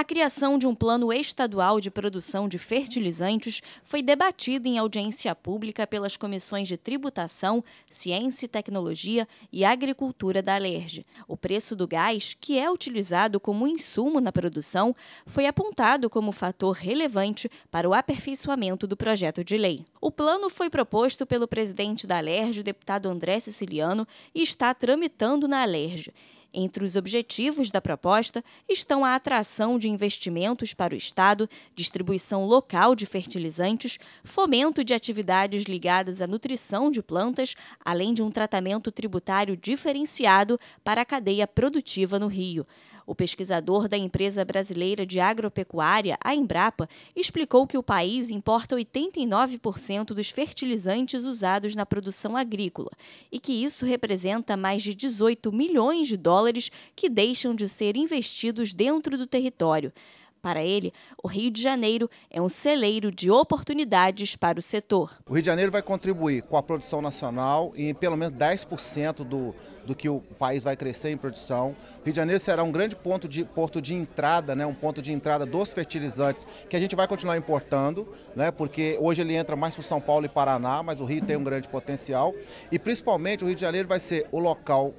A criação de um plano estadual de produção de fertilizantes foi debatida em audiência pública pelas comissões de Tributação, Ciência e Tecnologia e Agricultura da Alerj. O preço do gás, que é utilizado como insumo na produção, foi apontado como fator relevante para o aperfeiçoamento do projeto de lei. O plano foi proposto pelo presidente da Alerj, deputado André Siciliano, e está tramitando na Alerj. Entre os objetivos da proposta estão a atração de investimentos para o Estado, distribuição local de fertilizantes, fomento de atividades ligadas à nutrição de plantas, além de um tratamento tributário diferenciado para a cadeia produtiva no Rio. O pesquisador da empresa brasileira de agropecuária, a Embrapa, explicou que o país importa 89% dos fertilizantes usados na produção agrícola e que isso representa mais de 18 milhões de dólares que deixam de ser investidos dentro do território. Para ele, o Rio de Janeiro é um celeiro de oportunidades para o setor. O Rio de Janeiro vai contribuir com a produção nacional em pelo menos 10% do, do que o país vai crescer em produção. O Rio de Janeiro será um grande ponto de, porto de entrada, né, um ponto de entrada dos fertilizantes que a gente vai continuar importando, né, porque hoje ele entra mais para São Paulo e Paraná, mas o Rio tem um grande potencial. E principalmente o Rio de Janeiro vai ser o local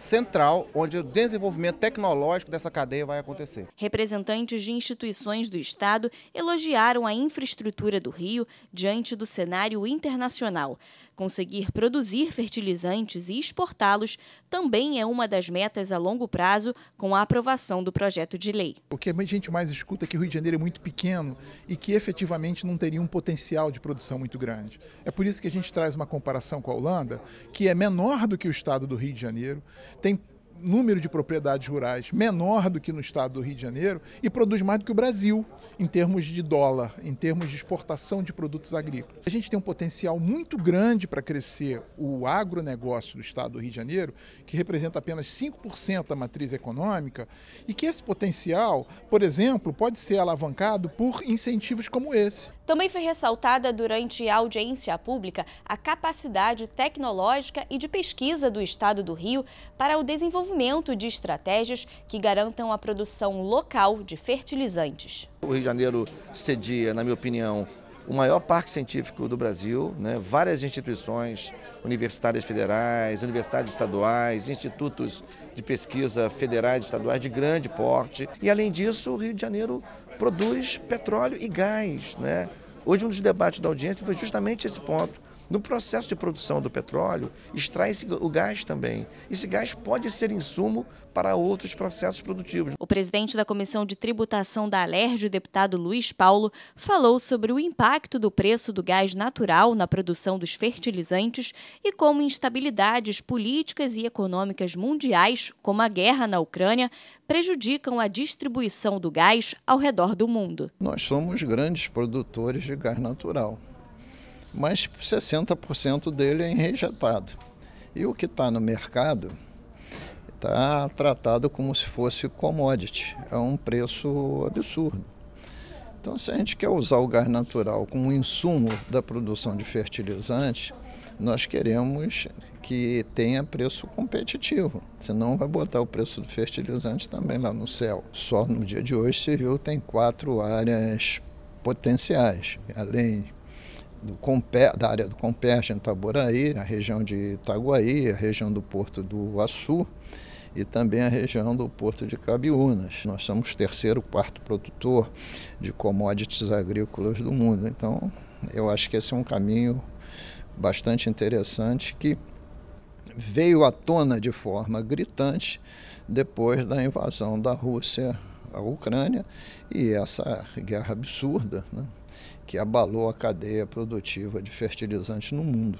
central onde o desenvolvimento tecnológico dessa cadeia vai acontecer. Representantes de instituições do Estado elogiaram a infraestrutura do Rio diante do cenário internacional. Conseguir produzir fertilizantes e exportá-los também é uma das metas a longo prazo com a aprovação do projeto de lei. O que a gente mais escuta é que o Rio de Janeiro é muito pequeno e que efetivamente não teria um potencial de produção muito grande. É por isso que a gente traz uma comparação com a Holanda, que é menor do que o estado do Rio de Janeiro, tem número de propriedades rurais menor do que no estado do Rio de Janeiro e produz mais do que o Brasil em termos de dólar, em termos de exportação de produtos agrícolas. A gente tem um potencial muito grande para crescer o agronegócio do estado do Rio de Janeiro, que representa apenas 5% da matriz econômica, e que esse potencial, por exemplo, pode ser alavancado por incentivos como esse. Também foi ressaltada durante a audiência pública a capacidade tecnológica e de pesquisa do Estado do Rio para o desenvolvimento de estratégias que garantam a produção local de fertilizantes. O Rio de Janeiro cedia, na minha opinião, o maior parque científico do Brasil, né? várias instituições universitárias federais, universidades estaduais, institutos de pesquisa federais e estaduais de grande porte. E, além disso, o Rio de Janeiro produz petróleo e gás. Né? Hoje um dos debates da audiência foi justamente esse ponto. No processo de produção do petróleo, extrai-se o gás também. Esse gás pode ser insumo para outros processos produtivos. O presidente da Comissão de Tributação da Alerj, o deputado Luiz Paulo, falou sobre o impacto do preço do gás natural na produção dos fertilizantes e como instabilidades políticas e econômicas mundiais, como a guerra na Ucrânia, prejudicam a distribuição do gás ao redor do mundo. Nós somos grandes produtores de gás natural mas 60% dele é enrejetado. E o que está no mercado está tratado como se fosse commodity, a é um preço absurdo. Então, se a gente quer usar o gás natural como insumo da produção de fertilizantes, nós queremos que tenha preço competitivo, senão vai botar o preço do fertilizante também lá no céu. Só no dia de hoje se viu tem quatro áreas potenciais, além do Compe, da área do Compeste, em tá Itaboraí, a região de Itaguaí, a região do Porto do Açu e também a região do Porto de Cabiúnas. Nós somos terceiro, quarto produtor de commodities agrícolas do mundo. Então, eu acho que esse é um caminho bastante interessante que veio à tona de forma gritante depois da invasão da Rússia à Ucrânia e essa guerra absurda. Né? que abalou a cadeia produtiva de fertilizantes no mundo.